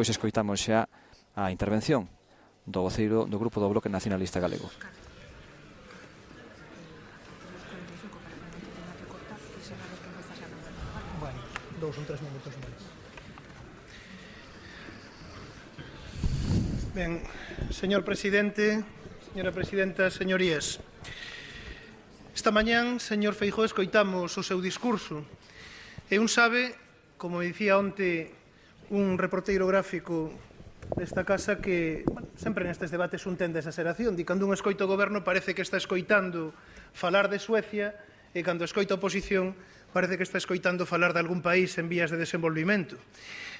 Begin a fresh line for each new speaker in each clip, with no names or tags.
Pois escoitamos xa a intervención do voceiro do Grupo do Bloque Nacionalista Galego. Bueno, dous ou tres minutos máis. Ben, señor presidente, señora presidenta, señorías. Esta mañán, señor Feijó, escoitamos o seu discurso. E un sabe, como dicía onte un reporteiro gráfico desta casa que bueno, sempre nestes debates un ten desaseración de cando un escoito o goberno parece que está escoitando falar de Suecia e cando escoito a oposición parece que está escoitando falar de algún país en vías de desenvolvimento.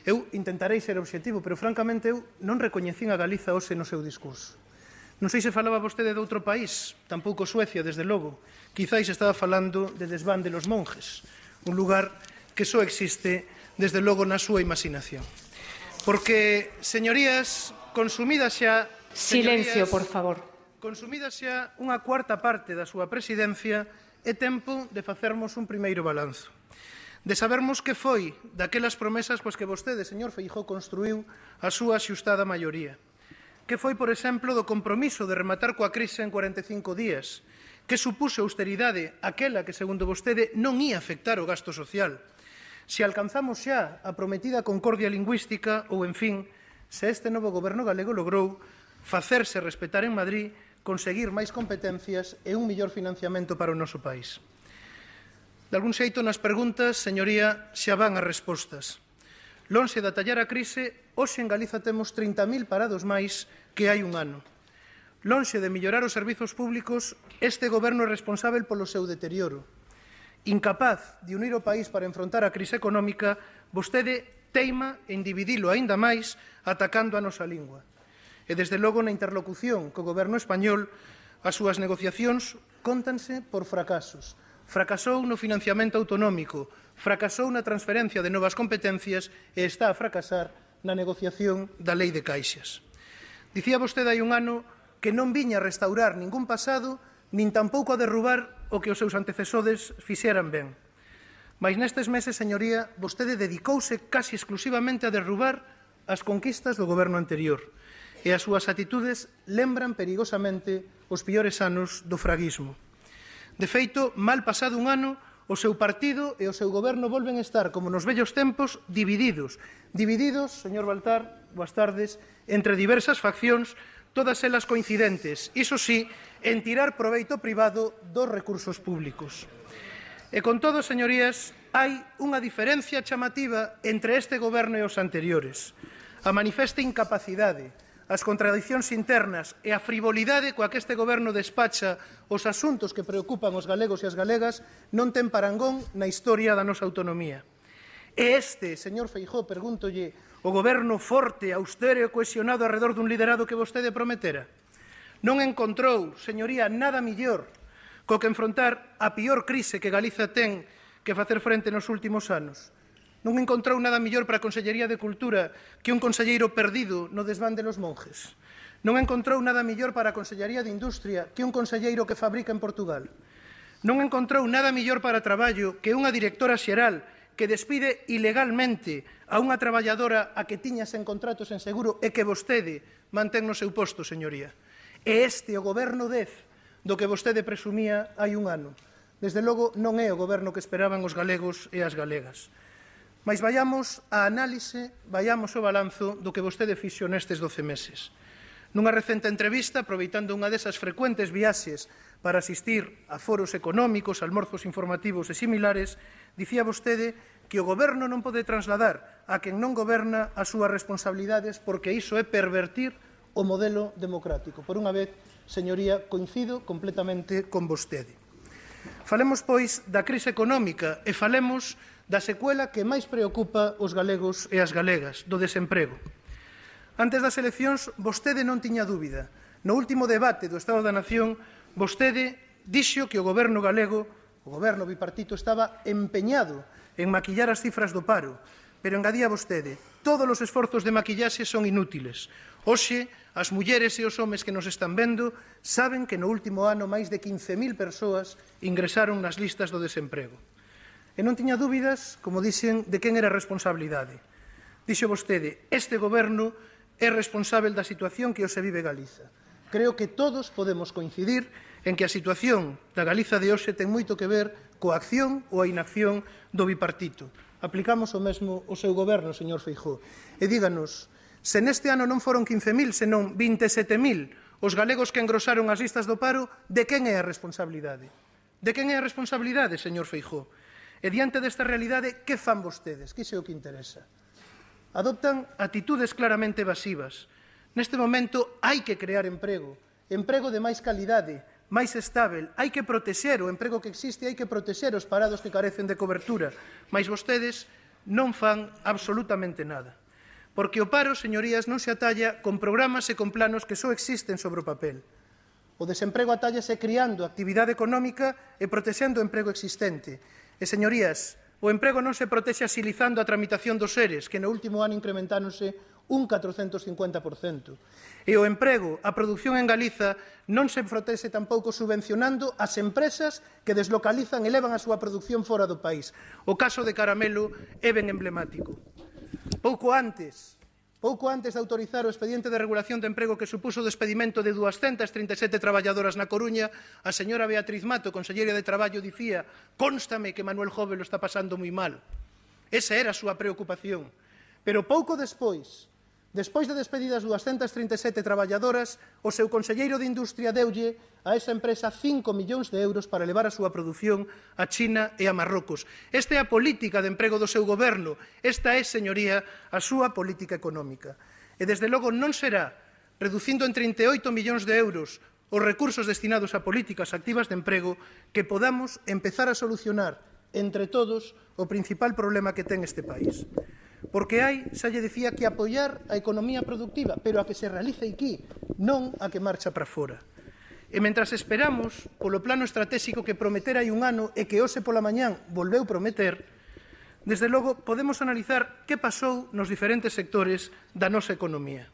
Eu intentarei ser obxectivo, pero francamente eu non recoñecín a Galiza hoxe no seu discurso. Non sei se falaba vostede de outro país, tampouco Suecia, desde logo. Quizáis estaba falando de desván de los monjes, un lugar que só existe desde logo na súa imaginación. Porque, señorías, consumida xa... Señorías, Silencio, por favor. Consumida xa unha cuarta parte da súa presidencia, é tempo de facermos un primeiro balanzo de sabermos que foi daquelas promesas pois que vostede, señor Feijó, construiu a súa xustada maioría. Que foi, por exemplo, do compromiso de rematar coa crise en 45 días, que supuse austeridade aquela que, segundo vostede, non ia afectar o gasto social, se alcanzamos xa a prometida concordia lingüística ou, en fin, se este novo goberno galego logrou facerse respetar en Madrid, conseguir máis competencias e un millor financiamento para o noso país. De algún xeito nas preguntas, señoría, xa van as respostas. Lonxe da tallar a crise, hoxe en Galiza temos 30.000 parados máis que hai un ano. Lonxe de mellorar os servizos públicos, este goberno é responsável polo seu deterioro incapaz de unir o país para enfrontar a crise económica, vostede teima en dividilo aínda máis atacando a nosa lingua. E desde logo na interlocución co goberno español, as súas negociacións contanse por fracasos. Fracasou no financiamento autonómico, fracasou na transferencia de novas competencias e está a fracasar na negociación da lei de caixas. Dicía vostede hai un ano que non viña a restaurar ningún pasado nin tampouco a derrubar o que os seus antecesores fixeran ben. Mas nestes meses, señoría, vostede dedicouse casi exclusivamente a derrubar as conquistas do goberno anterior e as súas atitudes lembran perigosamente os piores anos do fraguismo. De feito, mal pasado un ano, o seu partido e o seu goberno volven estar, como nos vellos tempos, divididos. Divididos, señor Baltar, boas tardes, entre diversas faccións todas elas coincidentes, iso sí, en tirar proveito privado dos recursos públicos. E con todo, señorías, hai unha diferencia chamativa entre este goberno e os anteriores. A manifesta incapacidade, as contradiccións internas e a frivolidade coa que este goberno despacha os asuntos que preocupan os galegos e as galegas non ten parangón na historia da nosa autonomía. E este, señor Feijó, pergúntolle, o goberno forte, austero e cohesionado alrededor dun liderado que vostede prometera. Non encontrou, señoría, nada millor co que enfrontar a pior crise que Galiza ten que facer frente nos últimos anos. Non encontrou nada millor para a Consellería de Cultura que un conselleiro perdido no desván de los monjes. Non encontrou nada millor para a Consellería de Industria que un conselleiro que fabrica en Portugal. Non encontrou nada millor para traballo que unha directora xeral que despide ilegalmente a unha traballadora a que tiña sen contratos en seguro e que vostede mantén no seu posto, señoría. E este o goberno dez do que vostede presumía hai un ano. Desde logo non é o goberno que esperaban os galegos e as galegas. Mais vayamos a análise, vayamos o balanzo do que vostede fixo nestes 12 meses. Nunha recente entrevista, aproveitando unha desas frecuentes viaxes para asistir a foros económicos, almorzos informativos e similares, Dicía vostede que o goberno non pode trasladar a quen non goberna as súas responsabilidades porque iso é pervertir o modelo democrático. Por unha vez, señoría, coincido completamente con vostede. Falemos, pois, da crise económica e falemos da secuela que máis preocupa os galegos e as galegas, do desemprego. Antes das eleccións, vostede non tiña dúbida. No último debate do Estado da Nación, vostede dixo que o goberno galego o goberno bipartito estaba empeñado en maquillar as cifras do paro, pero engadía vostede, todos os esforzos de maquillaxe son inútiles. Oxe, as mulleres e os homes que nos están vendo saben que no último ano máis de 15.000 persoas ingresaron nas listas do desemprego. E non tiña dúbidas, como dixen, de quen era a responsabilidade. Dixo vostede, este goberno é responsable da situación que hoxe vive Galiza. Creo que todos podemos coincidir en que a situación da Galiza de hoxe ten moito que ver coa acción ou a inacción do bipartito. Aplicamos o mesmo o seu goberno, señor Feijó. E díganos, se neste ano non foron 15.000, senón 27.000 os galegos que engrosaron as listas do paro, de quen é a responsabilidade? De quen é a responsabilidade, señor Feijó? E diante desta realidade, que fan vostedes? Que é o que interesa? Adoptan atitudes claramente evasivas. Neste momento hai que crear emprego, emprego de máis calidade, máis estável. Hai que protexer o emprego que existe, hai que protexer os parados que carecen de cobertura, mas vostedes non fan absolutamente nada. Porque o paro, señorías, non se atalla con programas e con planos que só existen sobre o papel. O desemprego atállase criando actividade económica e protexendo o emprego existente. E, señorías, o emprego non se protexe asilizando a tramitación dos seres, que no último ano incrementáronse un 450%. E o emprego, a produción en Galiza, non se enfrotese tampouco subvencionando as empresas que deslocalizan e levan a súa producción fora do país. O caso de Caramelo é ben emblemático. Pouco antes, pouco antes de autorizar o expediente de regulación de emprego que supuso o despedimento de 237 traballadoras na Coruña, a señora Beatriz Mato, conselleira de Traballo, dicía «Constame que Manuel Jove lo está pasando moi mal». Esa era a súa preocupación. Pero pouco despois, Despois de despedidas 237 traballadoras, o seu conselleiro de Industria deulle a esa empresa 5 millóns de euros para levar a súa produción a China e a Marrocos. Esta é a política de emprego do seu goberno. Esta é, señoría, a súa política económica. E, desde logo, non será reducindo en 38 millóns de euros os recursos destinados a políticas activas de emprego que podamos empezar a solucionar entre todos o principal problema que ten este país. Porque hai, xa lle dicía, que apoiar a economía productiva, pero a que se realice aquí, non a que marcha para fora. E mentras esperamos, polo plano estratégico que prometera hai un ano e que hoxe pola mañán volveu prometer, desde logo podemos analizar que pasou nos diferentes sectores da nosa economía.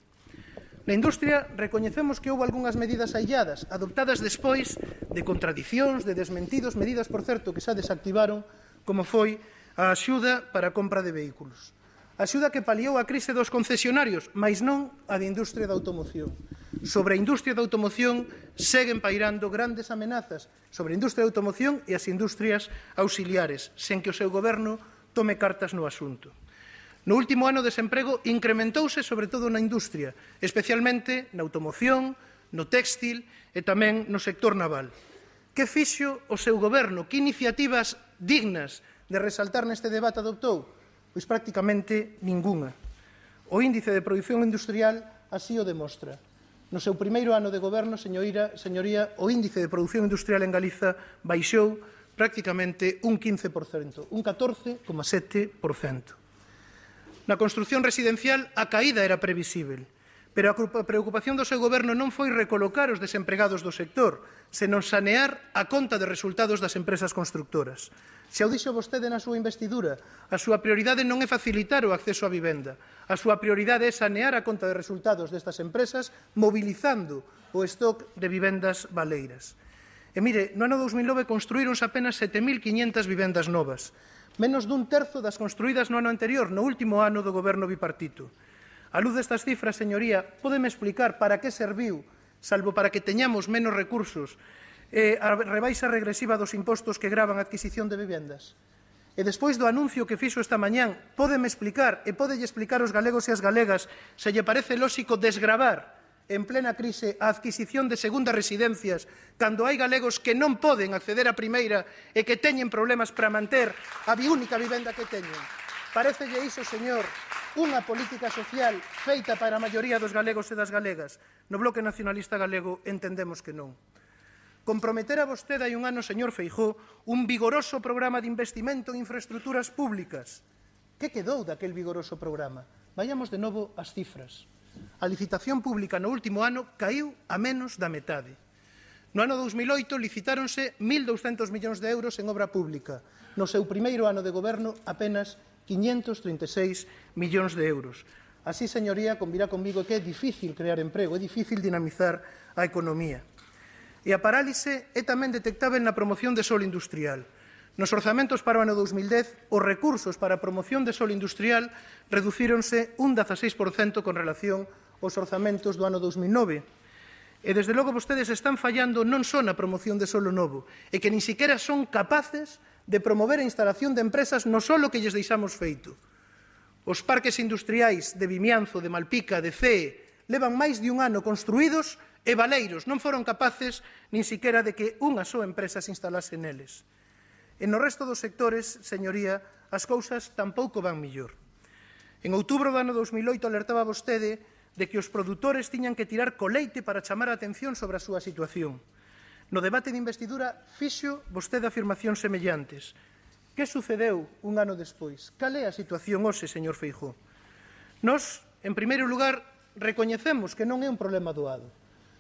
Na industria recoñecemos que houve algunhas medidas aïlladas, adoptadas despois de contradicións, de desmentidos, medidas, por certo, que xa desactivaron, como foi a axuda para a compra de vehículos. Axuda que paliou a crise dos concesionarios, mas non a de industria da automoción. Sobre a industria da automoción seguen pairando grandes amenazas sobre a industria da automoción e as industrias auxiliares, sen que o seu goberno tome cartas no asunto. No último ano, o desemprego incrementouse sobre todo na industria, especialmente na automoción, no textil e tamén no sector naval. Que fixo o seu goberno? Que iniciativas dignas de resaltar neste debate adoptou? Pois prácticamente ninguna. O índice de produción industrial así o demostra. No seu primeiro ano de goberno, señoría, señoría, o índice de produción industrial en Galiza baixou prácticamente un 15%, un 14,7%. Na construción residencial a caída era previsível, Pero a preocupación do seu goberno non foi recolocar os desempregados do sector, senón sanear a conta de resultados das empresas constructoras. Se o dixo vostede na súa investidura, a súa prioridade non é facilitar o acceso á vivenda, a súa prioridade é sanear a conta de resultados destas empresas mobilizando o stock de vivendas baleiras. E mire, no ano 2009 construíronse apenas 7.500 vivendas novas, menos dun terzo das construídas no ano anterior, no último ano do goberno bipartito. A luz destas cifras, señoría, podeme explicar para que serviu, salvo para que teñamos menos recursos, eh, a rebaixa regresiva dos impostos que gravan a adquisición de vivendas? E despois do anuncio que fixo esta mañán, podeme explicar e podelle explicar aos galegos e as galegas se lle parece lóxico desgravar en plena crise a adquisición de segundas residencias cando hai galegos que non poden acceder á primeira e que teñen problemas para manter a única vivenda que teñen. Parecelle iso, señor, unha política social feita para a maioría dos galegos e das galegas. No Bloque Nacionalista Galego entendemos que non. Comprometer a vostede hai un ano, señor Feijó, un vigoroso programa de investimento en infraestructuras públicas. Que quedou daquel vigoroso programa? Vayamos de novo ás cifras. A licitación pública no último ano caiu a menos da metade. No ano 2008 licitáronse 1.200 millóns de euros en obra pública. No seu primeiro ano de goberno apenas 536 millóns de euros. Así, señoría, convirá comigo que é difícil crear emprego, é difícil dinamizar a economía. E a parálise é tamén detectável na promoción de solo industrial. Nos orzamentos para o ano 2010, os recursos para a promoción de solo industrial reducíronse un 16% con relación aos orzamentos do ano 2009. E, desde logo, vostedes están fallando non só na promoción de solo novo, e que nin siquiera son capaces de de promover a instalación de empresas no solo que lles deixamos feito. Os parques industriais de Vimianzo, de Malpica, de CEE, levan máis de un ano construídos e valeiros non foron capaces nin siquiera de que unha só empresa se instalase neles. E no resto dos sectores, señoría, as cousas tampouco van millor. En outubro do ano 2008 alertaba vostede de que os produtores tiñan que tirar coleite para chamar a atención sobre a súa situación. No debate de investidura fixo vostede afirmacións semellantes. Que sucedeu un ano despois? Cal é a situación hoxe, señor Feijó? Nos, en primeiro lugar, recoñecemos que non é un problema doado.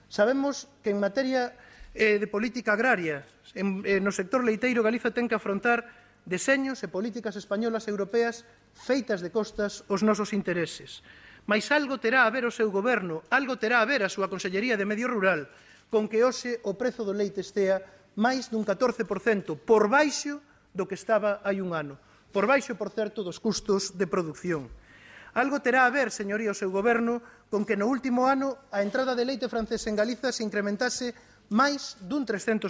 Sabemos que en materia eh, de política agraria, en, eh, no sector leiteiro Galiza ten que afrontar deseños e políticas españolas e europeas feitas de costas os nosos intereses. Mais algo terá a ver o seu goberno, algo terá a ver a súa Consellería de Medio Rural, con que hoxe o prezo do leite estea máis dun 14% por baixo do que estaba hai un ano, por baixo, por certo, dos custos de producción. Algo terá a ver, señoría, o seu goberno con que no último ano a entrada de leite francés en Galiza se incrementase máis dun 300%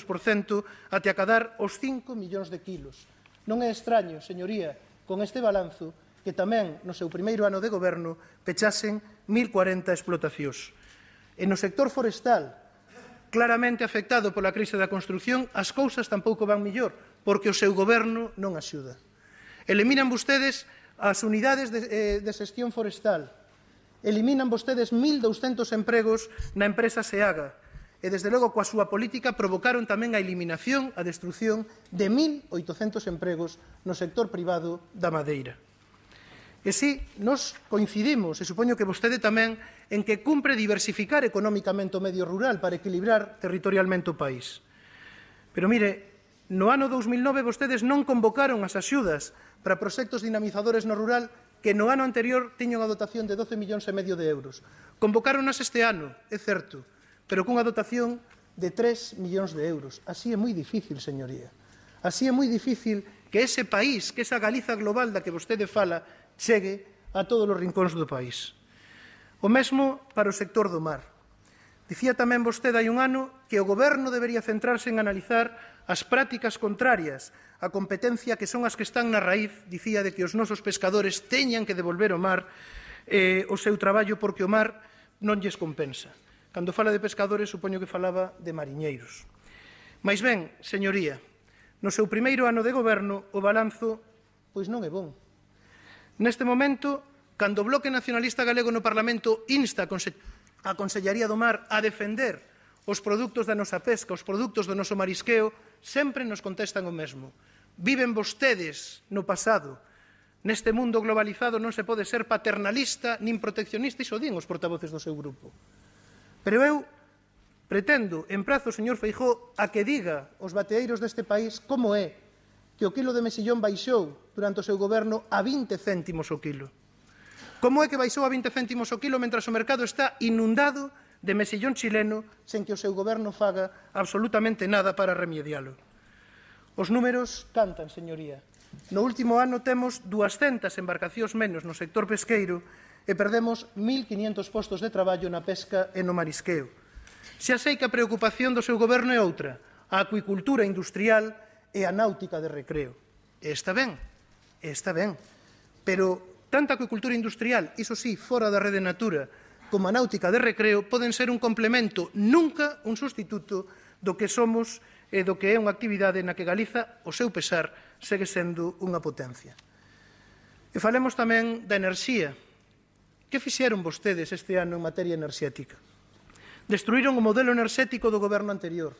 até acadar os 5 millóns de kilos. Non é extraño, señoría, con este balanzo que tamén no seu primeiro ano de goberno pechasen 1.040 explotacións. E no sector forestal, claramente afectado pola crise da construcción, as cousas tampouco van millor, porque o seu goberno non axuda. Eliminan vostedes as unidades de, eh, de xestión forestal, eliminan vostedes 1.200 empregos na empresa SEAGA, e, desde logo, coa súa política provocaron tamén a eliminación, a destrucción de 1.800 empregos no sector privado da Madeira. E si nos coincidimos, e supoño que vostede tamén, en que cumpre diversificar económicamente o medio rural para equilibrar territorialmente o país. Pero mire, no ano 2009 vostedes non convocaron as axudas para proxectos dinamizadores no rural que no ano anterior tiñan a dotación de 12 millóns e medio de euros. Convocaron as este ano, é certo, pero cunha dotación de 3 millóns de euros. Así é moi difícil, señoría. Así é moi difícil que ese país, que esa Galiza global da que vostede fala, chegue a todos os rincóns do país. O mesmo para o sector do mar. Dicía tamén vostede hai un ano que o goberno debería centrarse en analizar as prácticas contrarias á competencia que son as que están na raíz, dicía, de que os nosos pescadores teñan que devolver o mar eh, o seu traballo porque o mar non lles compensa. Cando fala de pescadores, supoño que falaba de mariñeiros. Mais ben, señoría, no seu primeiro ano de goberno, o balanzo pois non é bon. Neste momento, cando o Bloque Nacionalista Galego no Parlamento insta a Consellería do Mar a defender os produtos da nosa pesca, os produtos do noso marisqueo, sempre nos contestan o mesmo. Viven vostedes no pasado. Neste mundo globalizado non se pode ser paternalista nin proteccionista, iso din os portavoces do seu grupo. Pero eu pretendo, en prazo, señor Feijó, a que diga os bateeiros deste país como é que o quilo de mesillón baixou durante o seu goberno a 20 céntimos o quilo. Como é que baixou a 20 céntimos o quilo mentras o mercado está inundado de mesillón chileno sen que o seu goberno faga absolutamente nada para remedialo? Os números cantan, señoría. No último ano temos 200 embarcacións menos no sector pesqueiro e perdemos 1.500 postos de traballo na pesca e no marisqueo. Xa sei que a preocupación do seu goberno é outra, a acuicultura industrial e a náutica de recreo. E está ben, e está ben. Pero tanta acuicultura industrial, iso sí, fora da rede natura, como a náutica de recreo, poden ser un complemento, nunca un substituto do que somos e do que é unha actividade na que Galiza, o seu pesar, segue sendo unha potencia. E falemos tamén da enerxía. Que fixeron vostedes este ano en materia enerxética? Destruíron o modelo enerxético do goberno anterior.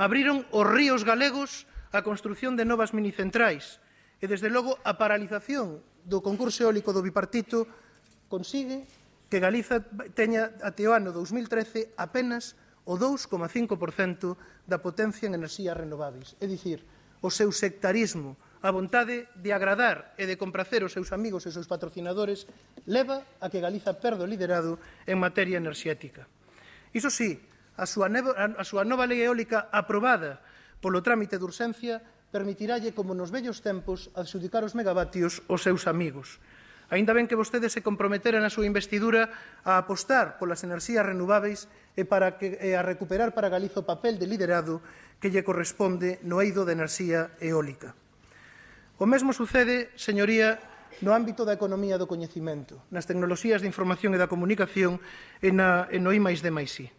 Abriron os ríos galegos a construción de novas minicentrais e, desde logo, a paralización do concurso eólico do bipartito consigue que Galiza teña até o ano 2013 apenas o 2,5% da potencia en enerxías renováveis. É dicir, o seu sectarismo, a vontade de agradar e de compracer os seus amigos e os seus patrocinadores leva a que Galiza perda o liderado en materia enerxética. Iso sí, a súa, a súa nova lei eólica aprobada polo trámite de urxencia permitiralle, como nos vellos tempos, adxudicar os megavatios aos seus amigos. Ainda ben que vostedes se comprometeran a súa investidura a apostar polas enerxías renovábeis e, para que, e a recuperar para Galiza o papel de liderado que lle corresponde no eido de enerxía eólica. O mesmo sucede, señoría, no ámbito da economía do coñecimento, nas tecnoloxías de información e da comunicación e, na, e no I+D+I.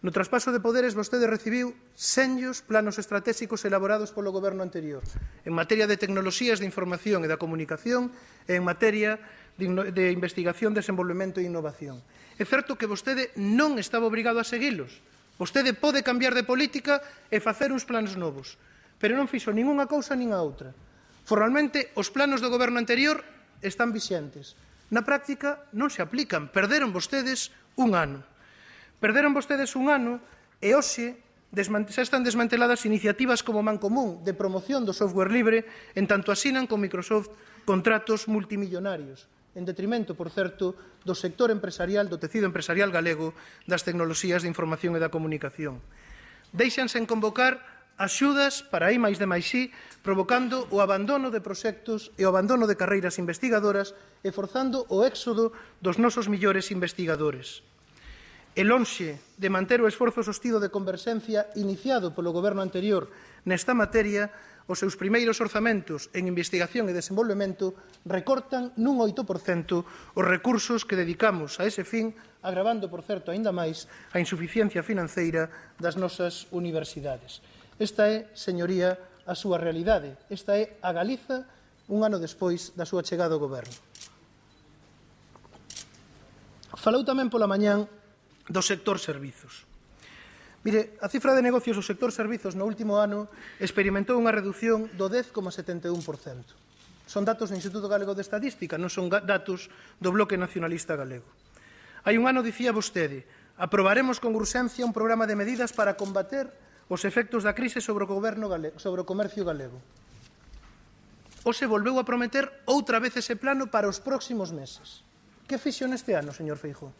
No traspaso de poderes vostede recibiu senllos planos estratégicos elaborados polo goberno anterior en materia de tecnoloxías de información e da comunicación e en materia de investigación, desenvolvemento e innovación. É certo que vostede non estaba obrigado a seguilos. Vostede pode cambiar de política e facer uns planos novos, pero non fixo unha cousa nin a outra. Formalmente, os planos do goberno anterior están vixentes. Na práctica, non se aplican. Perderon vostedes un ano. Perderon vostedes un ano e hoxe xa están desmanteladas iniciativas como Mancomún de promoción do software libre en tanto asinan con Microsoft contratos multimillonarios en detrimento, por certo, do sector empresarial, do tecido empresarial galego das tecnoloxías de información e da comunicación. Deixanse en convocar axudas para aí máis de máis provocando o abandono de proxectos e o abandono de carreiras investigadoras e forzando o éxodo dos nosos millores investigadores e lonxe de manter o esforzo sostido de converxencia iniciado polo goberno anterior nesta materia, os seus primeiros orzamentos en investigación e desenvolvemento recortan nun 8% os recursos que dedicamos a ese fin, agravando, por certo, aínda máis a insuficiencia financeira das nosas universidades. Esta é, señoría, a súa realidade. Esta é a Galiza un ano despois da súa chegada ao goberno. Falou tamén pola mañán do sector servizos. Mire, a cifra de negocios do sector servizos no último ano experimentou unha reducción do 10,71%. Son datos do Instituto Galego de Estadística, non son datos do Bloque Nacionalista Galego. Hai un ano dicía vostede, aprobaremos con urxencia un programa de medidas para combater os efectos da crise sobre o, goberno galego, sobre o comercio galego. se volveu a prometer outra vez ese plano para os próximos meses. Que fixo neste ano, señor Feijóo?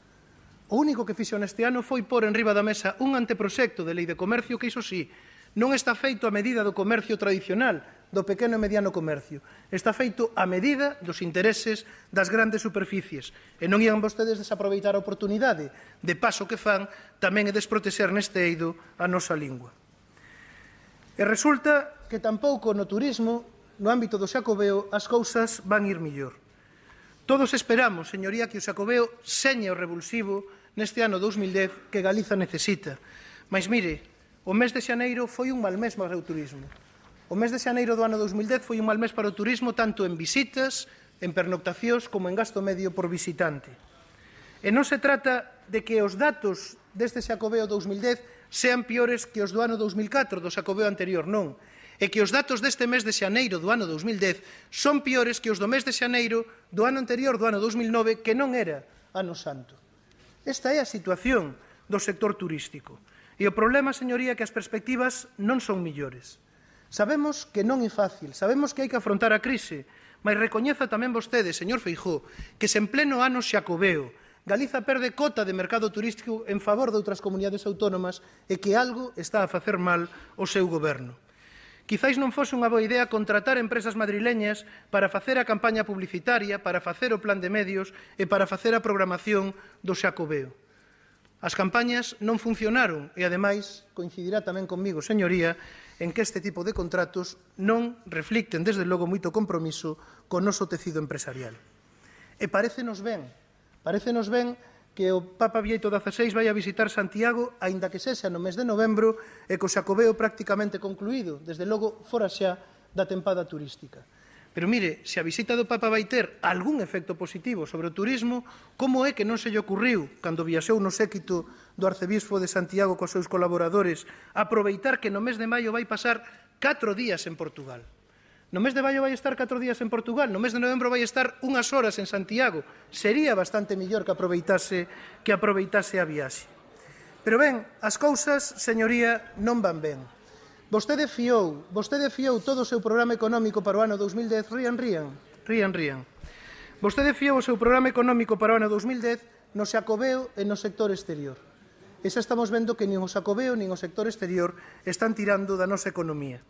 O único que fixo neste ano foi pôr en riba da mesa un anteproxecto de lei de comercio que, iso sí, non está feito a medida do comercio tradicional, do pequeno e mediano comercio. Está feito a medida dos intereses das grandes superficies. E non ian vostedes desaproveitar a oportunidade. De paso que fan, tamén e desprotexer neste eido a nosa lingua. E resulta que tampouco no turismo, no ámbito do Xacobeo, as cousas van ir millor. Todos esperamos, señoría, que o Xacobeo seña o revulsivo neste ano 2010 que Galiza necesita. Mas mire, o mes de xaneiro foi un mal mes para o turismo. O mes de xaneiro do ano 2010 foi un mal mes para o turismo tanto en visitas, en pernoctacións como en gasto medio por visitante. E non se trata de que os datos deste Xacobeo 2010 sean piores que os do ano 2004, do Xacobeo anterior, non. É que os datos deste mes de xaneiro do ano 2010 son piores que os do mes de xaneiro do ano anterior, do ano 2009, que non era ano santo. Esta é a situación do sector turístico. E o problema, señoría, é que as perspectivas non son millores. Sabemos que non é fácil, sabemos que hai que afrontar a crise, mas recoñeza tamén vostede, señor Feijó, que se en pleno ano xacobeo Galiza perde cota de mercado turístico en favor de outras comunidades autónomas e que algo está a facer mal o seu goberno. Quizáis non fose unha boa idea contratar empresas madrileñas para facer a campaña publicitaria, para facer o plan de medios e para facer a programación do Xacobeo. As campañas non funcionaron e, ademais, coincidirá tamén comigo, señoría, en que este tipo de contratos non reflicten, desde logo, moito compromiso co noso tecido empresarial. E parecenos ben, parecenos ben que o Papa Vieito XVI vai a visitar Santiago, aínda que sexa no mes de novembro, e co Xacobeo prácticamente concluído, desde logo fora xa da tempada turística. Pero mire, se a visita do Papa vai ter algún efecto positivo sobre o turismo, como é que non se lle ocurriu, cando viaseu no séquito do arcebispo de Santiago cos seus colaboradores, aproveitar que no mes de maio vai pasar catro días en Portugal? No mes de maio vai estar 4 días en Portugal, no mes de novembro vai estar unhas horas en Santiago. Sería bastante mellor que aproveitase que aproveitase a viaxe. Pero ben, as cousas, señoría, non van ben. Vostede fiou, vostede fiou todo o seu programa económico para o ano 2010, rían, rían, rían, rían. Vostede fiou o seu programa económico para o ano 2010 no Xacobeo e no sector exterior. E xa estamos vendo que nin o Xacobeo nin o sector exterior están tirando da nosa economía.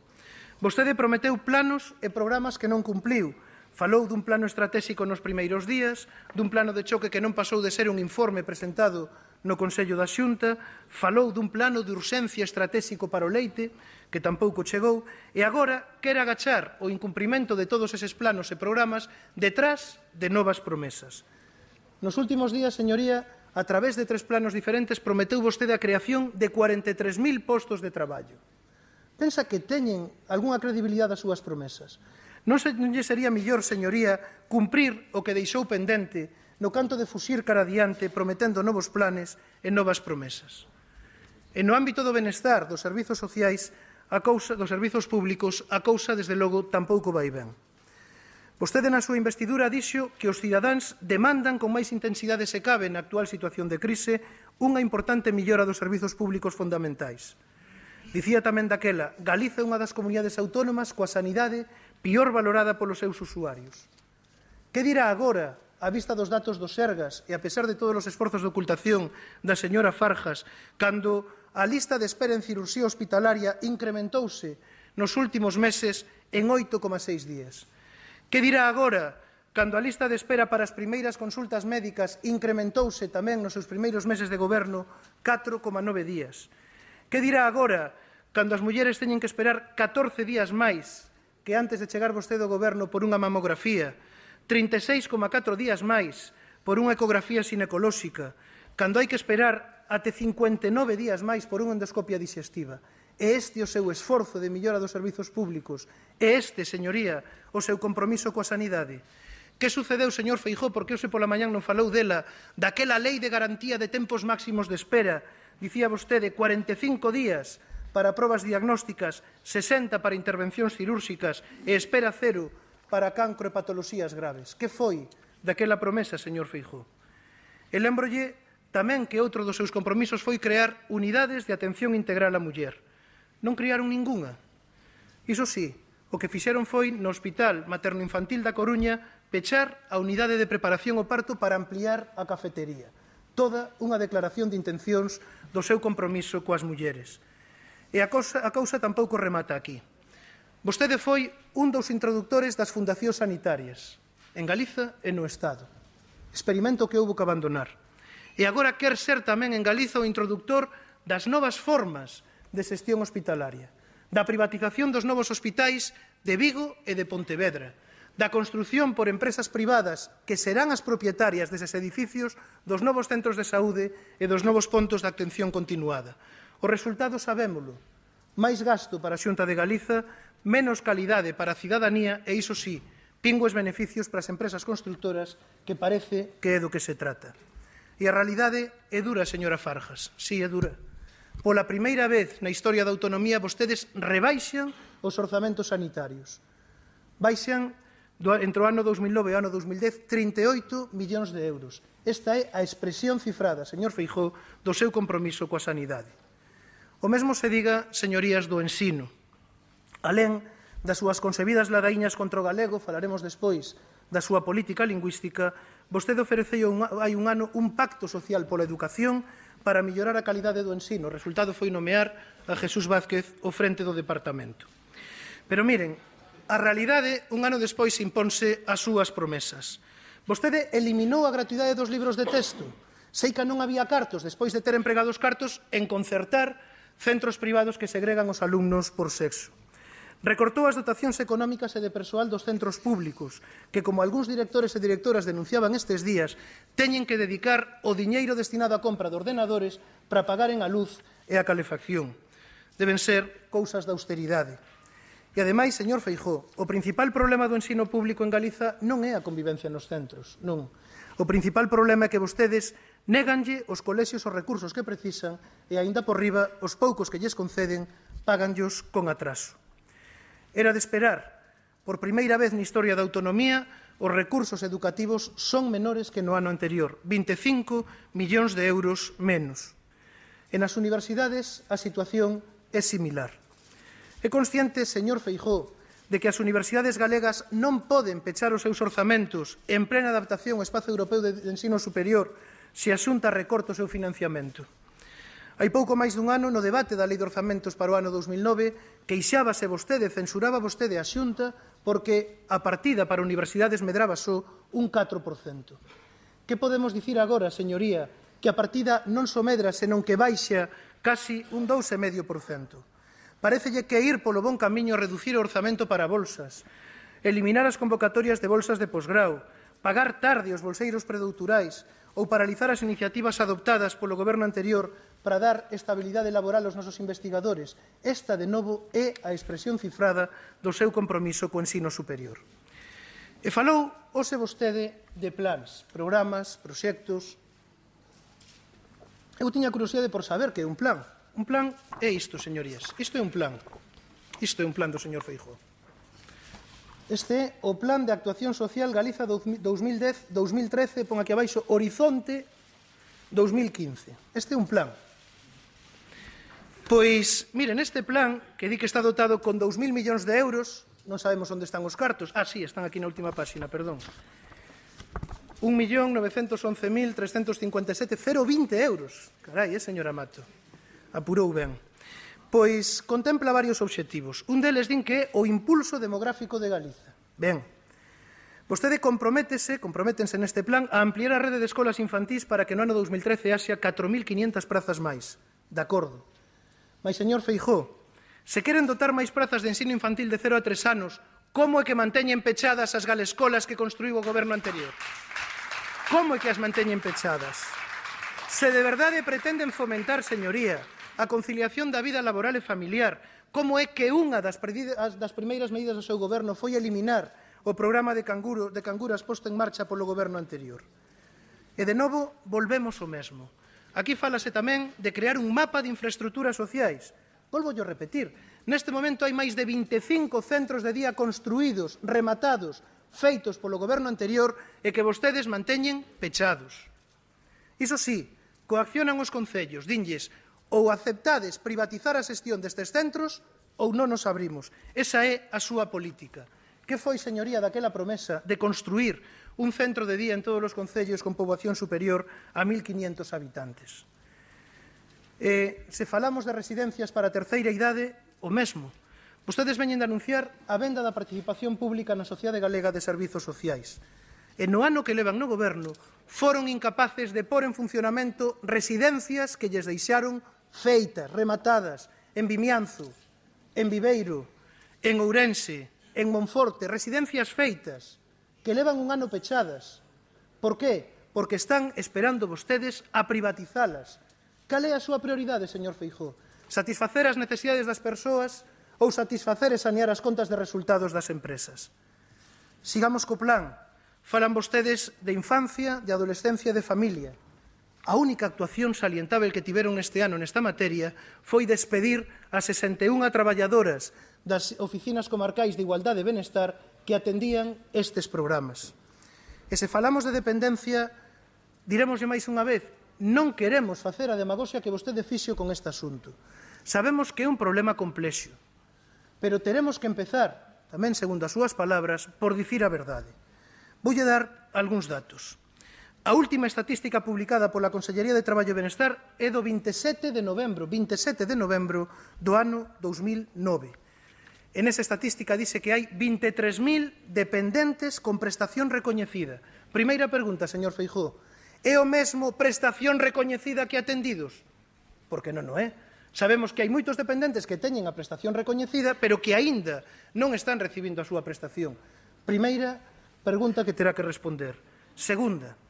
Vostede prometeu planos e programas que non cumpliu. Falou dun plano estratégico nos primeiros días, dun plano de choque que non pasou de ser un informe presentado no Consello da Xunta, falou dun plano de urxencia estratégico para o leite, que tampouco chegou, e agora quere agachar o incumprimento de todos eses planos e programas detrás de novas promesas. Nos últimos días, señoría, a través de tres planos diferentes, prometeu vostede a creación de 43.000 postos de traballo pensa que teñen algunha credibilidade as súas promesas. Non se non lle sería mellor, señoría, cumprir o que deixou pendente no canto de fuxir cara adiante prometendo novos planes e novas promesas. E no ámbito do benestar dos servizos sociais, a cousa dos servizos públicos, a cousa, desde logo, tampouco vai ben. Vostede na súa investidura dixo que os cidadáns demandan con máis intensidade se cabe na actual situación de crise unha importante millora dos servizos públicos fundamentais. Dicía tamén daquela, Galiza é unha das comunidades autónomas coa sanidade pior valorada polos seus usuarios. Que dirá agora, a vista dos datos dos Sergas e a pesar de todos os esforzos de ocultación da señora Farjas, cando a lista de espera en cirurxía hospitalaria incrementouse nos últimos meses en 8,6 días? Que dirá agora, cando a lista de espera para as primeiras consultas médicas incrementouse tamén nos seus primeiros meses de goberno 4,9 días? Que dirá agora, cando as mulleres teñen que esperar 14 días máis que antes de chegar vostede ao goberno por unha mamografía, 36,4 días máis por unha ecografía sinecolóxica, cando hai que esperar até 59 días máis por unha endoscopia digestiva. E este o seu esforzo de millora dos servizos públicos. E este, señoría, o seu compromiso coa sanidade. Que sucedeu, señor Feijó, porque hoxe pola mañán non falou dela, daquela lei de garantía de tempos máximos de espera dicía vostede, 45 días para probas diagnósticas, 60 para intervencións cirúrxicas e espera cero para cancro e patoloxías graves. Que foi daquela promesa, señor Feijó? E lembrolle tamén que outro dos seus compromisos foi crear unidades de atención integral á muller. Non criaron ningunha. Iso sí, o que fixeron foi no Hospital Materno Infantil da Coruña pechar a unidade de preparación ao parto para ampliar a cafetería toda unha declaración de intencións do seu compromiso coas mulleres. E a cousa, a cousa tampouco remata aquí. Vostede foi un dos introductores das fundacións sanitarias, en Galiza e no Estado. Experimento que houve que abandonar. E agora quer ser tamén en Galiza o introductor das novas formas de xestión hospitalaria, da privatización dos novos hospitais de Vigo e de Pontevedra, da construción por empresas privadas que serán as propietarias deses edificios dos novos centros de saúde e dos novos pontos de atención continuada. O resultado sabémolo, máis gasto para a Xunta de Galiza, menos calidade para a cidadanía e, iso sí, pingües beneficios para as empresas constructoras que parece que é do que se trata. E a realidade é dura, señora Farjas, sí, é dura. Pola primeira vez na historia da autonomía vostedes rebaixan os orzamentos sanitarios. Baixan do, entre o ano 2009 e o ano 2010 38 millóns de euros. Esta é a expresión cifrada, señor Feijó, do seu compromiso coa sanidade. O mesmo se diga, señorías, do ensino. Alén das súas concebidas ladaíñas contra o galego, falaremos despois da súa política lingüística, vostede ofereceu un, hai un ano un pacto social pola educación para mellorar a calidade do ensino. O resultado foi nomear a Jesús Vázquez o frente do departamento. Pero miren, A realidade, un ano despois, imponse as súas promesas. Vostede eliminou a gratuidade dos libros de texto. Sei que non había cartos, despois de ter empregados cartos, en concertar centros privados que segregan os alumnos por sexo. Recortou as dotacións económicas e de persoal dos centros públicos, que, como algúns directores e directoras denunciaban estes días, teñen que dedicar o diñeiro destinado á compra de ordenadores para pagaren a luz e a calefacción. Deben ser cousas da austeridade. E ademais, señor Feijó, o principal problema do ensino público en Galiza non é a convivencia nos centros, non. O principal problema é que vostedes neganlle os colexios os recursos que precisan e aínda por riba os poucos que lles conceden paganllos con atraso. Era de esperar. Por primeira vez na historia da autonomía, os recursos educativos son menores que no ano anterior, 25 millóns de euros menos. E nas universidades a situación é similar. É consciente, señor Feijó, de que as universidades galegas non poden pechar os seus orzamentos en plena adaptación ao espazo europeo de ensino superior se a Xunta recorta o seu financiamento. Hai pouco máis dun ano, no debate da Lei de Orzamentos para o ano 2009, queixábase vostede, censuraba vostede a Xunta porque a partida para universidades medraba só un 4%. Que podemos dicir agora, señoría, que a partida non só medra, senón que baixa casi un 2,5%. Parecelle que ir polo bon camiño reducir o orzamento para bolsas, eliminar as convocatorias de bolsas de posgrau, pagar tarde os bolseiros predouturais ou paralizar as iniciativas adoptadas polo goberno anterior para dar estabilidade laboral aos nosos investigadores. Esta, de novo, é a expresión cifrada do seu compromiso co ensino superior. E falou hoxe vostede de plans, programas, proxectos. Eu tiña curiosidade por saber que é un plan, Un plan é isto, señorías. Isto é un plan. Isto é un plan do señor Feijó. Este é o Plan de Actuación Social Galiza 2010-2013, pon aquí abaixo, Horizonte 2015. Este é un plan. Pois, miren, este plan, que di que está dotado con 2.000 millóns de euros, non sabemos onde están os cartos. Ah, sí, están aquí na última páxina, perdón. 1.911.357,020 euros. Carai, eh, señora Mato apurou ben. Pois contempla varios obxectivos. Un deles din que é o impulso demográfico de Galiza. Ben, Vostede comprométese, comprométense neste plan a ampliar a rede de escolas infantís para que no ano 2013 haxa 4.500 prazas máis. De acordo. Mas, señor Feijó, se queren dotar máis prazas de ensino infantil de 0 a 3 anos, como é que manteñen pechadas as galescolas que construiu o goberno anterior? Como é que as manteñen pechadas? Se de verdade pretenden fomentar, señoría, a conciliación da vida laboral e familiar. Como é que unha das, das primeiras medidas do seu goberno foi eliminar o programa de, canguro, de canguras posto en marcha polo goberno anterior. E de novo volvemos o mesmo. Aquí falase tamén de crear un mapa de infraestructuras sociais. Volvo yo repetir, neste momento hai máis de 25 centros de día construídos, rematados, feitos polo goberno anterior e que vostedes manteñen pechados. Iso sí, coaccionan os concellos, dinlles, Ou aceptades privatizar a xestión destes centros ou non nos abrimos. Esa é a súa política. Que foi, señoría, daquela promesa de construir un centro de día en todos os concellos con poboación superior a 1.500 habitantes? Eh, se falamos de residencias para a terceira idade, o mesmo. Vostedes veñen de anunciar a venda da participación pública na Sociedade Galega de Servizos Sociais. E no ano que levan no goberno, foron incapaces de pôr en funcionamento residencias que lles deixaron feitas, rematadas, en Vimianzo, en Viveiro, en Ourense, en Monforte, residencias feitas, que levan un ano pechadas. Por qué? Porque están esperando vostedes a privatizalas. Cal é a súa prioridade, señor Feijó? Satisfacer as necesidades das persoas ou satisfacer e sanear as contas de resultados das empresas? Sigamos co plan. Falan vostedes de infancia, de adolescencia e de familia. A única actuación salientável que tiveron este ano nesta materia foi despedir a 61 traballadoras das oficinas comarcais de igualdade e benestar que atendían estes programas. E se falamos de dependencia, diremoslle máis unha vez, non queremos facer a demagogia que vostede fixo con este asunto. Sabemos que é un problema complexo, pero teremos que empezar, tamén segundo as súas palabras, por dicir a verdade. Voulle dar algúns datos. A última estatística publicada pola Consellería de Traballo e Benestar é do 27 de novembro, 27 de novembro do ano 2009. En esa estatística dice que hai 23.000 dependentes con prestación recoñecida. Primeira pregunta, señor Feijó. É o mesmo prestación recoñecida que atendidos? Porque non o é. Sabemos que hai moitos dependentes que teñen a prestación recoñecida, pero que aínda non están recibindo a súa prestación. Primeira pregunta que terá que responder. Segunda,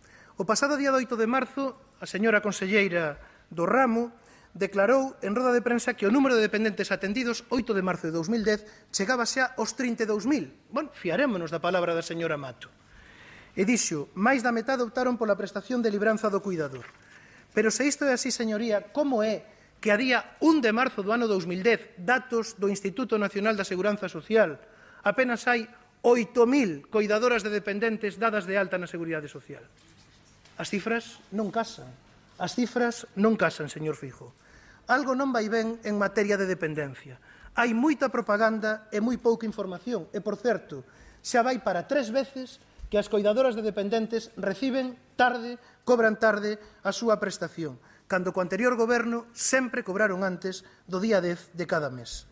O pasado día 8 de marzo, a señora conselleira do ramo declarou en roda de prensa que o número de dependentes atendidos 8 de marzo de 2010 chegaba xa aos 32.000. Bon, fiarémonos da palabra da señora Mato. E dixo, máis da metade optaron pola prestación de libranza do cuidador. Pero se isto é así, señoría, como é que a día 1 de marzo do ano 2010, datos do Instituto Nacional da Seguranza Social, apenas hai 8.000 coidadoras de dependentes dadas de alta na Seguridade Social. As cifras non casan. As cifras non casan, señor Fijo. Algo non vai ben en materia de dependencia. Hai moita propaganda e moi pouca información. E, por certo, xa vai para tres veces que as coidadoras de dependentes reciben tarde, cobran tarde a súa prestación, cando co anterior goberno sempre cobraron antes do día 10 de cada mes.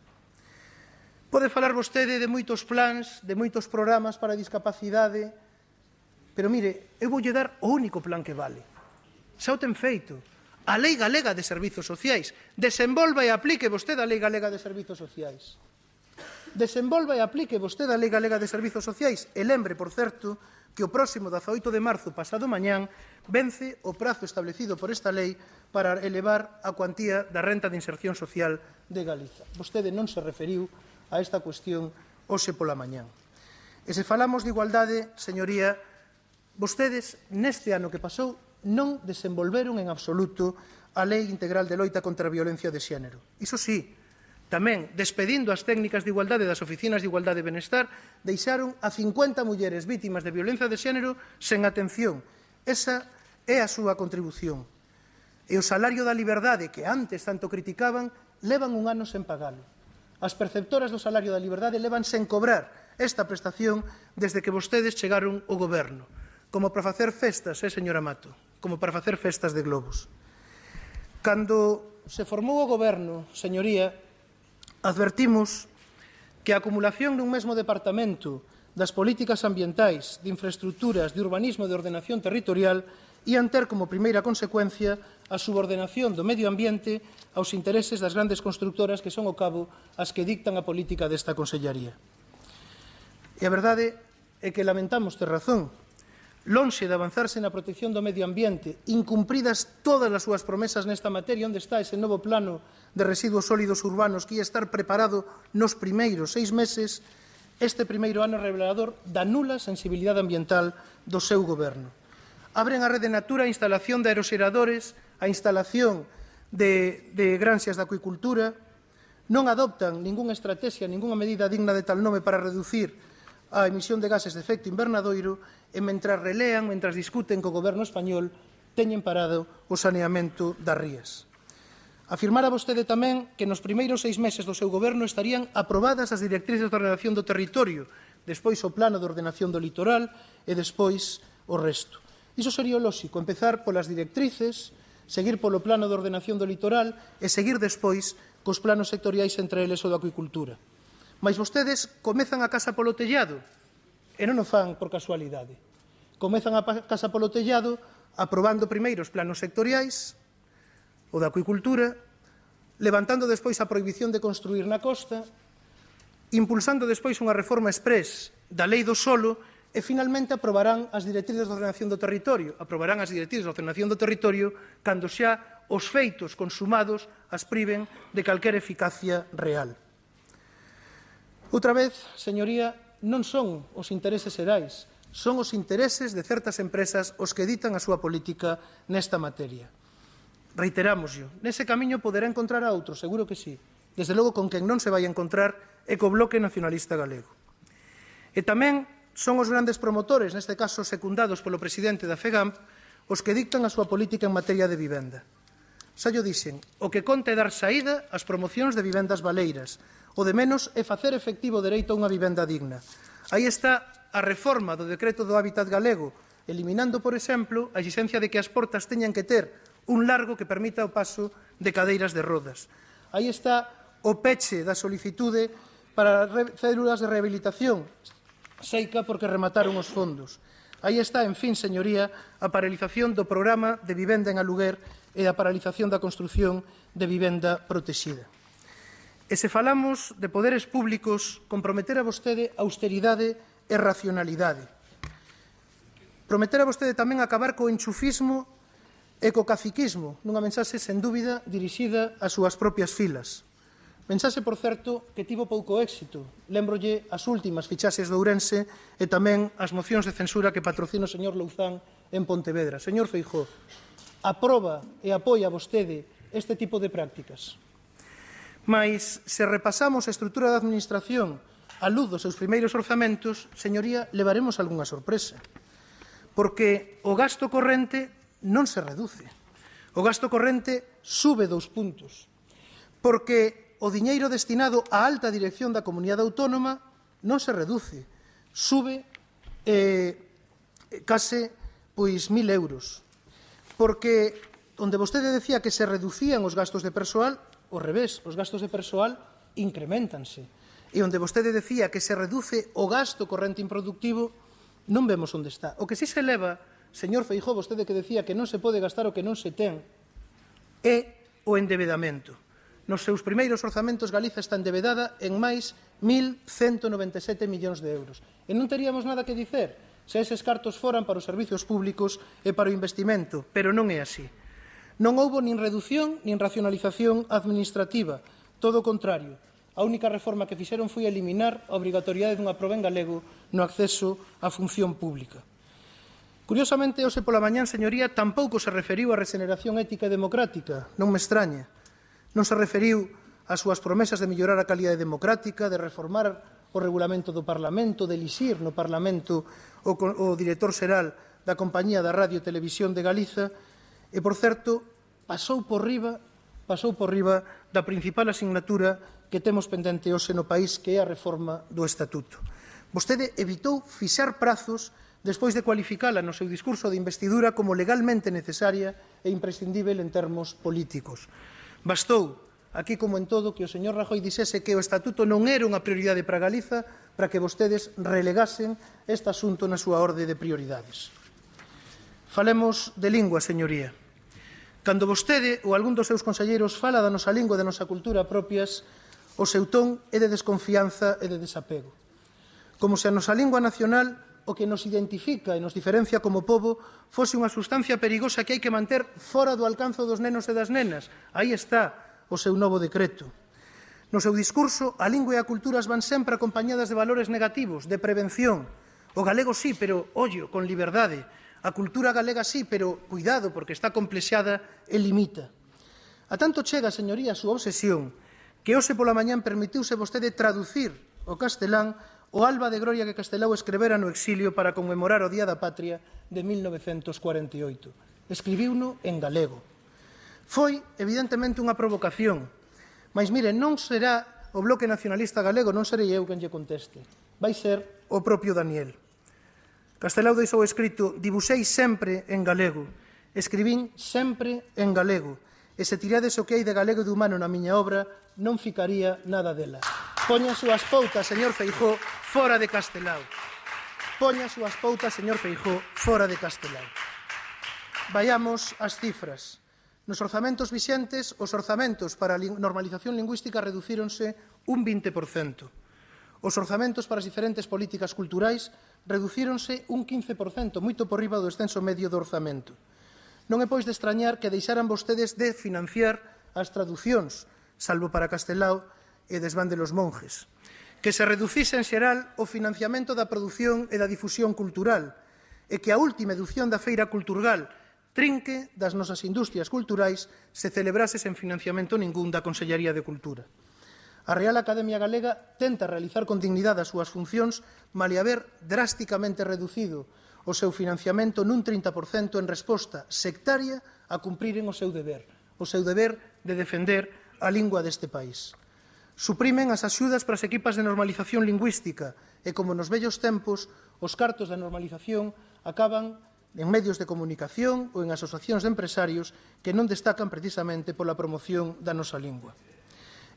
Pode falar vostede de moitos plans, de moitos programas para discapacidade, Pero mire, eu voulle dar o único plan que vale. Xa o ten feito. A Lei Galega de Servizos Sociais. Desenvolva e aplique vostede a Lei Galega de Servizos Sociais. Desenvolva e aplique vostede a Lei Galega de Servizos Sociais. E lembre, por certo, que o próximo 18 de marzo pasado mañán vence o prazo establecido por esta lei para elevar a cuantía da renta de inserción social de Galiza. Vostede non se referiu a esta cuestión hoxe pola mañán. E se falamos de igualdade, señoría, Vostedes, neste ano que pasou, non desenvolveron en absoluto a Lei Integral de Loita contra a Violencia de Xénero. Iso sí, tamén despedindo as técnicas de igualdade das oficinas de igualdade e benestar, deixaron a 50 mulleres vítimas de violencia de xénero sen atención. Esa é a súa contribución. E o salario da liberdade que antes tanto criticaban, levan un ano sen pagalo. As perceptoras do salario da liberdade levan sen cobrar esta prestación desde que vostedes chegaron ao goberno como para facer festas, eh, señora Mato, como para facer festas de globos. Cando se formou o goberno, señoría, advertimos que a acumulación dun mesmo departamento das políticas ambientais, de infraestructuras, de urbanismo e de ordenación territorial ian ter como primeira consecuencia a subordinación do medio ambiente aos intereses das grandes constructoras que son o cabo as que dictan a política desta Consellaría. E a verdade é que lamentamos ter razón, lonxe de avanzarse na protección do medio ambiente, incumpridas todas as súas promesas nesta materia, onde está ese novo plano de residuos sólidos urbanos que ia estar preparado nos primeiros seis meses, este primeiro ano revelador da nula sensibilidade ambiental do seu goberno. Abren a rede natura a instalación de aeroseradores, a instalación de, de granxas de acuicultura, non adoptan ningunha estrategia, ningunha medida digna de tal nome para reducir a emisión de gases de efecto invernadoiro e mentras relean, mentras discuten co goberno español, teñen parado o saneamento das rías. Afirmara vostede tamén que nos primeiros seis meses do seu goberno estarían aprobadas as directrices de ordenación do territorio, despois o plano de ordenación do litoral e despois o resto. Iso sería o lóxico, empezar polas directrices, seguir polo plano de ordenación do litoral e seguir despois cos planos sectoriais entre eles o da acuicultura. Mas vostedes comezan a casa polo tellado, e non o fan por casualidade. Comezan a casa polo tellado aprobando primeiro os planos sectoriais, o da acuicultura, levantando despois a prohibición de construir na costa, impulsando despois unha reforma express da lei do solo e finalmente aprobarán as directrices de ordenación do territorio, aprobarán as directrices de ordenación do territorio cando xa os feitos consumados as priven de calquer eficacia real. Outra vez, señoría, non son os intereses xerais, son os intereses de certas empresas os que editan a súa política nesta materia. Reiterámoslo, nese camiño poderá encontrar a outro, seguro que sí. Desde logo, con quen non se vai encontrar é co bloque nacionalista galego. E tamén son os grandes promotores, neste caso secundados polo presidente da FEGAMP, os que dictan a súa política en materia de vivenda. Xa yo dixen, o que conta é dar saída ás promocións de vivendas baleiras, O de menos é facer efectivo o dereito a unha vivenda digna. Aí está a reforma do decreto do Hábitat Galego, eliminando, por exemplo, a exigencia de que as portas teñan que ter un largo que permita o paso de cadeiras de rodas. Aí está o peche da solicitude para células de rehabilitación, seica porque remataron os fondos. Aí está, en fin, señoría, a paralización do programa de vivenda en aluguer e a paralización da construción de vivenda protegida. E se falamos de poderes públicos, comprometer a vostede austeridade e racionalidade. Prometer a vostede tamén acabar co enchufismo e co caciquismo, nunha mensaxe, sen dúbida, dirixida ás súas propias filas. Mensaxe, por certo, que tivo pouco éxito. Lembrolle as últimas fichaxes do Ourense e tamén as mocións de censura que patrocina o señor Louzán en Pontevedra. Señor Feijó, aproba e apoia vostede este tipo de prácticas. Mas, se repasamos a estrutura da Administración a luz dos seus primeiros orzamentos, señoría, levaremos algunha sorpresa. Porque o gasto corrente non se reduce. O gasto corrente sube dous puntos. Porque o diñeiro destinado á alta dirección da comunidade autónoma non se reduce. Sube eh, eh case pois mil euros. Porque onde vostede decía que se reducían os gastos de persoal, o revés, os gastos de persoal incrementanse. E onde vostede decía que se reduce o gasto corrente improductivo, non vemos onde está. O que si se eleva, señor Feijó, vostede que decía que non se pode gastar o que non se ten, é o endevedamento. Nos seus primeiros orzamentos Galiza está endevedada en máis 1.197 millóns de euros. E non teríamos nada que dicer se eses cartos foran para os servicios públicos e para o investimento, pero non é así. Non houbo nin reducción nin racionalización administrativa, todo o contrario. A única reforma que fixeron foi eliminar a obrigatoriedade dunha proba en galego no acceso á función pública. Curiosamente, hoxe pola mañán, señoría, tampouco se referiu á regeneración ética e democrática, non me extraña. Non se referiu ás súas promesas de mellorar a calidade democrática, de reformar o regulamento do Parlamento, de elixir no Parlamento o, o director xeral da Compañía da Radio e Televisión de Galiza E, por certo, pasou por riba pasou por riba da principal asignatura que temos pendente hoxe no país, que é a reforma do Estatuto. Vostede evitou fixar prazos despois de cualificala no seu discurso de investidura como legalmente necesaria e imprescindível en termos políticos. Bastou, aquí como en todo, que o señor Rajoy disese que o Estatuto non era unha prioridade para Galiza para que vostedes relegasen este asunto na súa orde de prioridades. Falemos de lingua, señoría. Cando vostede ou algún dos seus conselleiros fala da nosa lingua e da nosa cultura propias, o seu tón é de desconfianza e de desapego. Como se a nosa lingua nacional o que nos identifica e nos diferencia como povo fose unha sustancia perigosa que hai que manter fora do alcanzo dos nenos e das nenas. Aí está o seu novo decreto. No seu discurso, a lingua e a culturas van sempre acompañadas de valores negativos, de prevención. O galego sí, pero, ollo, con liberdade, A cultura galega sí, pero cuidado, porque está complexada e limita. A tanto chega, señoría, a súa obsesión que hoxe pola mañán permitiuse vostede traducir o castelán o alba de gloria que Castelao escrevera no exilio para conmemorar o Día da Patria de 1948. Escribiuno en galego. Foi, evidentemente, unha provocación, mas, mire, non será o Bloque Nacionalista Galego, non serei eu quen lle conteste. Vai ser o propio Daniel. Castelao deixou escrito «Dibuxei sempre en galego, escribín sempre en galego, e se tirades o que hai de galego de humano na miña obra, non ficaría nada dela. Poña súas poutas, señor Feijó, fora de Castelao. Poña súas poutas, señor Feijó, fora de Castelao. Vayamos ás cifras. Nos orzamentos vixentes, os orzamentos para a normalización lingüística reducíronse un 20%. Os orzamentos para as diferentes políticas culturais reducíronse un 15%, moito por riba do extenso medio do orzamento. Non é pois de extrañar que deixaran vostedes de financiar as traduccións, salvo para Castelao e desván de los monjes. Que se reducise en xeral o financiamento da produción e da difusión cultural, e que a última edición da Feira Culturgal trinque das nosas industrias culturais se celebrase sen financiamento ningún da Consellería de Cultura. A Real Academia Galega tenta realizar con dignidade as súas funcións, malia haber drásticamente reducido o seu financiamento nun 30% en resposta sectaria a cumpriren o seu deber, o seu deber de defender a lingua deste país. Suprimen as axudas para as equipas de normalización lingüística e, como nos vellos tempos, os cartos da normalización acaban en medios de comunicación ou en asociacións de empresarios que non destacan precisamente pola promoción da nosa lingua.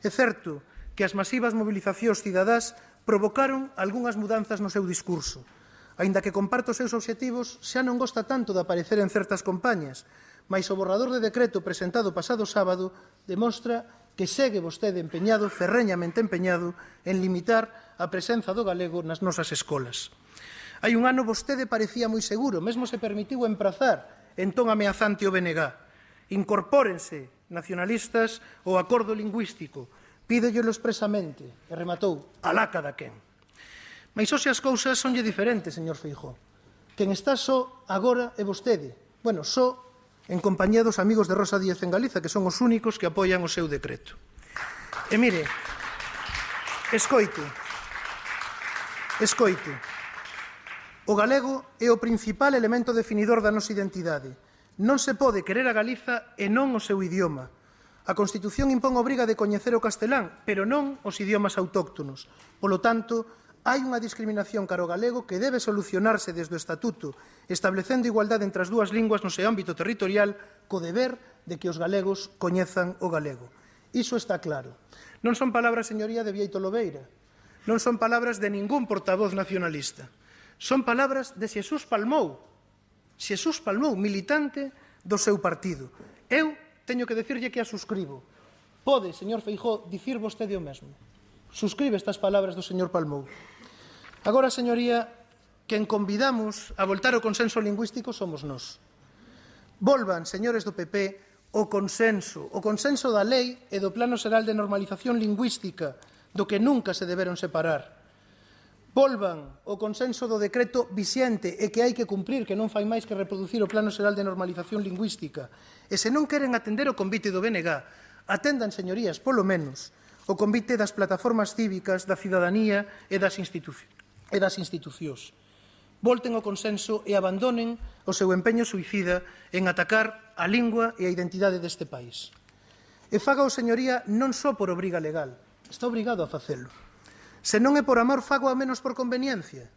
É certo que as masivas movilizacións cidadás provocaron algunhas mudanzas no seu discurso. Aínda que comparto os seus obxectivos, xa non gosta tanto de aparecer en certas compañas, mas o borrador de decreto presentado pasado sábado demostra que segue vostede empeñado, ferreñamente empeñado, en limitar a presenza do galego nas nosas escolas. Hai un ano vostede parecía moi seguro, mesmo se permitiu emprazar en ton ameazante o BNG. Incorpórense, nacionalistas, o acordo lingüístico, Pídellelo expresamente, e rematou, alá cada quen. Mais hoxe as cousas sonlle diferentes, señor Feijó. Quen está só agora é vostede. Bueno, só en compañía dos amigos de Rosa Díaz en Galiza, que son os únicos que apoian o seu decreto. E mire, escoite, escoite, o galego é o principal elemento definidor da nosa identidade. Non se pode querer a Galiza e non o seu idioma, A Constitución impón a obriga de coñecer o castelán, pero non os idiomas autóctonos. Polo tanto, hai unha discriminación caro galego que debe solucionarse desde o Estatuto, establecendo igualdade entre as dúas linguas no seu ámbito territorial co deber de que os galegos coñezan o galego. Iso está claro. Non son palabras, señoría, de Vieito Lobeira. Non son palabras de ningún portavoz nacionalista. Son palabras de Xesús Palmou. Xesús Palmou, militante do seu partido. Eu teño que decirlle que a suscribo. Pode, señor Feijó, dicir vostede o mesmo. Suscribe estas palabras do señor Palmou. Agora, señoría, quen convidamos a voltar o consenso lingüístico somos nós. Volvan, señores do PP, o consenso, o consenso da lei e do Plano Xeral de Normalización Lingüística, do que nunca se deberon separar. Volvan o consenso do decreto vixente e que hai que cumprir, que non fai máis que reproducir o Plano Xeral de Normalización Lingüística E se non queren atender o convite do BNG, atendan, señorías, polo menos, o convite das plataformas cívicas, da cidadanía e das, institucións e das institucións. Volten ao consenso e abandonen o seu empeño suicida en atacar a lingua e a identidade deste país. E faga o señoría non só por obriga legal, está obrigado a facelo. Se non é por amor, fago a menos por conveniencia.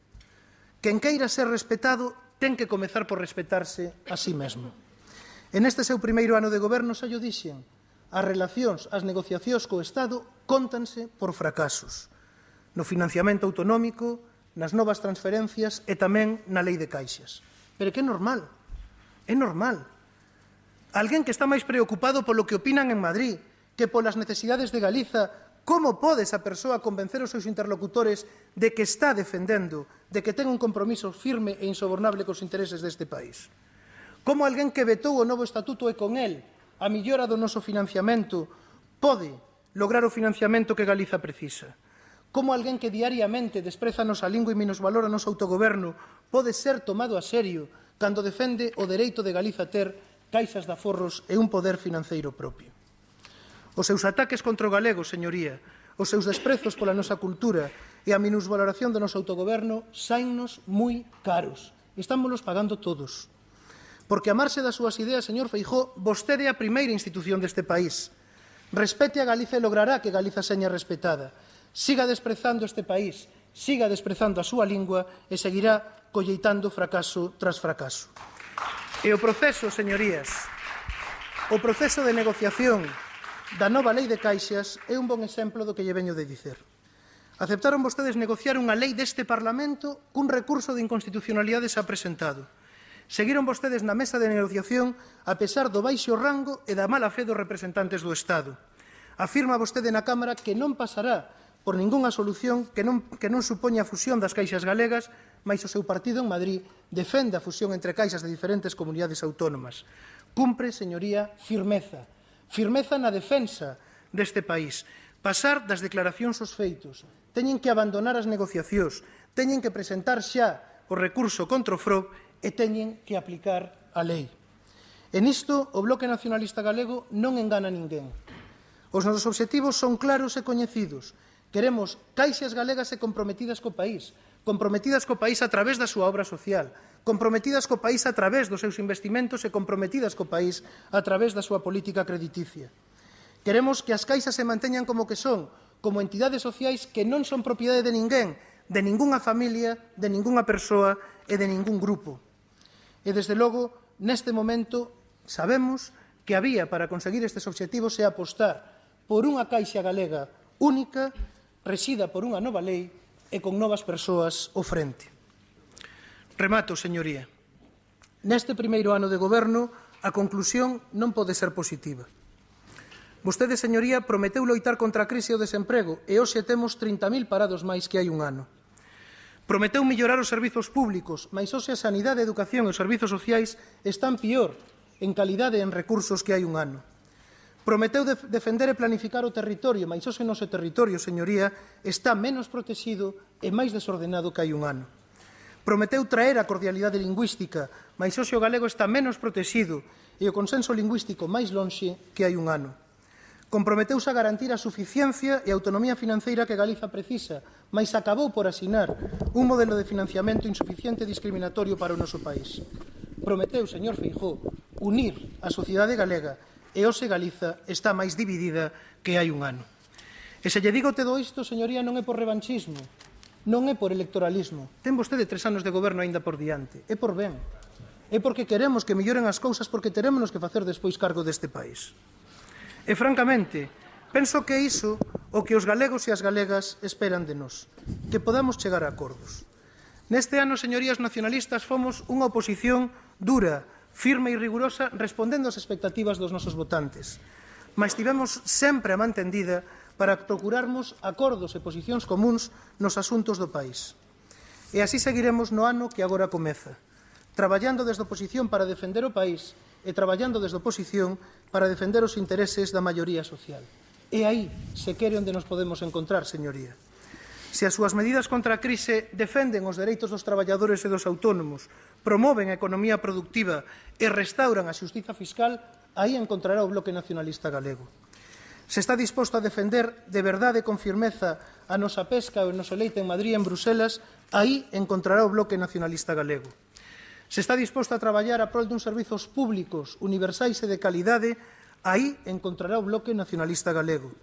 Quen queira ser respetado ten que comezar por respetarse a sí mesmo. En este seu primeiro ano de goberno xa yo dixen, as relacións, as negociacións co Estado contanse por fracasos no financiamento autonómico, nas novas transferencias e tamén na lei de caixas. Pero que é normal, é normal. Alguén que está máis preocupado polo que opinan en Madrid que polas necesidades de Galiza, como pode esa persoa convencer os seus interlocutores de que está defendendo, de que ten un compromiso firme e insobornable cos intereses deste país? Como alguén que vetou o novo estatuto e con el a millora do noso financiamento pode lograr o financiamento que Galiza precisa? Como alguén que diariamente despreza a nosa lingua e minusvalora o noso autogoberno pode ser tomado a serio cando defende o dereito de Galiza a ter caixas de aforros e un poder financeiro propio? Os seus ataques contra o galego, señoría, os seus desprezos pola nosa cultura e a minusvaloración do noso autogoberno sainnos moi caros. Estámoslos pagando todos. Porque a marxe das súas ideas, señor Feijó, vostede é a primeira institución deste país. Respete a Galiza e logrará que Galiza seña respetada. Siga desprezando este país, siga desprezando a súa lingua e seguirá colleitando fracaso tras fracaso. E o proceso, señorías, o proceso de negociación da nova lei de caixas é un bon exemplo do que lle veño de dicer. Aceptaron vostedes negociar unha lei deste Parlamento cun recurso de inconstitucionalidade xa presentado. Seguiron vostedes na mesa de negociación a pesar do baixo rango e da mala fe dos representantes do Estado. Afirma vostede na Cámara que non pasará por ningunha solución que non, que non supoña a fusión das caixas galegas, mais o seu partido en Madrid defende a fusión entre caixas de diferentes comunidades autónomas. Cumpre, señoría, firmeza. Firmeza na defensa deste país. Pasar das declaracións aos feitos. Teñen que abandonar as negociacións. Teñen que presentar xa o recurso contra o FROB e teñen que aplicar a lei. En isto, o Bloque Nacionalista Galego non engana ninguén. Os nosos obxectivos son claros e coñecidos. Queremos caixas galegas e comprometidas co país, comprometidas co país a través da súa obra social, comprometidas co país a través dos seus investimentos e comprometidas co país a través da súa política crediticia. Queremos que as caixas se manteñan como que son, como entidades sociais que non son propiedade de ninguén, de ningunha familia, de ningunha persoa e de ningún grupo e, desde logo, neste momento sabemos que había para conseguir estes obxectivos é apostar por unha caixa galega única, resida por unha nova lei e con novas persoas ao frente. Remato, señoría. Neste primeiro ano de goberno, a conclusión non pode ser positiva. Vostede, señoría, prometeu loitar contra a crise e o desemprego e hoxe temos 30.000 parados máis que hai un ano. Prometeu mellorar os servizos públicos, mas hoxe a sanidade, a educación e os servizos sociais están pior en calidade e en recursos que hai un ano. Prometeu defender e planificar o territorio, mas hoxe o noso territorio, señoría, está menos protegido e máis desordenado que hai un ano. Prometeu traer a cordialidade lingüística, mas hoxe o galego está menos protegido e o consenso lingüístico máis lonxe que hai un ano comprometeuse a garantir a suficiencia e a autonomía financeira que Galiza precisa, mas acabou por asinar un modelo de financiamento insuficiente e discriminatorio para o noso país. Prometeu, señor Feijó, unir a sociedade galega e hoxe Galiza está máis dividida que hai un ano. E se lle digo todo isto, señoría, non é por revanchismo, non é por electoralismo. Ten vostede tres anos de goberno aínda por diante, é por ben. É porque queremos que melloren as cousas porque teremos que facer despois cargo deste país. E, francamente, penso que iso o que os galegos e as galegas esperan de nós, que podamos chegar a acordos. Neste ano, señorías nacionalistas, fomos unha oposición dura, firme e rigurosa, respondendo ás expectativas dos nosos votantes. Mas tivemos sempre a mantendida para procurarmos acordos e posicións comuns nos asuntos do país. E así seguiremos no ano que agora comeza, traballando desde a oposición para defender o país e traballando desde oposición para defender os intereses da maioría social. E aí se quere onde nos podemos encontrar, señoría. Se as súas medidas contra a crise defenden os dereitos dos traballadores e dos autónomos, promoven a economía productiva e restauran a xustiza fiscal, aí encontrará o Bloque Nacionalista Galego. Se está disposto a defender de verdade con firmeza a nosa pesca e o noso leite en Madrid e en Bruselas, aí encontrará o Bloque Nacionalista Galego se está disposto a traballar a prol duns servizos públicos universais e de calidade, aí encontrará o bloque nacionalista galego.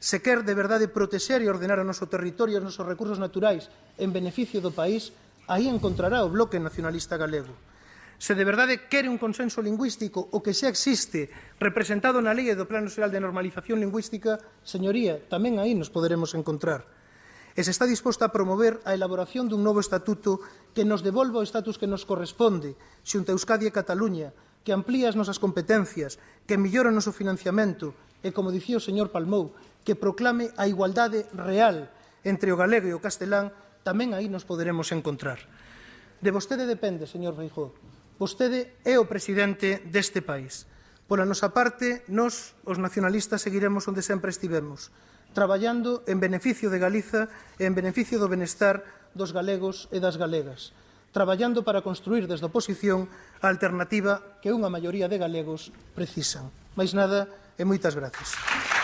Se quer de verdade protexer e ordenar o noso territorio e os nosos recursos naturais en beneficio do país, aí encontrará o bloque nacionalista galego. Se de verdade quere un consenso lingüístico o que xa existe representado na Lei do Plano Nacional de Normalización Lingüística, señoría, tamén aí nos poderemos encontrar e se está disposta a promover a elaboración dun novo estatuto que nos devolva o estatus que nos corresponde xunto a Euskadi e Cataluña, que amplía as nosas competencias, que millora o noso financiamento e, como dicía o señor Palmou, que proclame a igualdade real entre o galego e o castelán, tamén aí nos poderemos encontrar. De vostede depende, señor Reijó. Vostede é o presidente deste país. Pola nosa parte, nos, os nacionalistas, seguiremos onde sempre estivemos, traballando en beneficio de Galiza e en beneficio do benestar dos galegos e das galegas, traballando para construir desde a oposición a alternativa que unha maioría de galegos precisan. Mais nada e moitas gracias.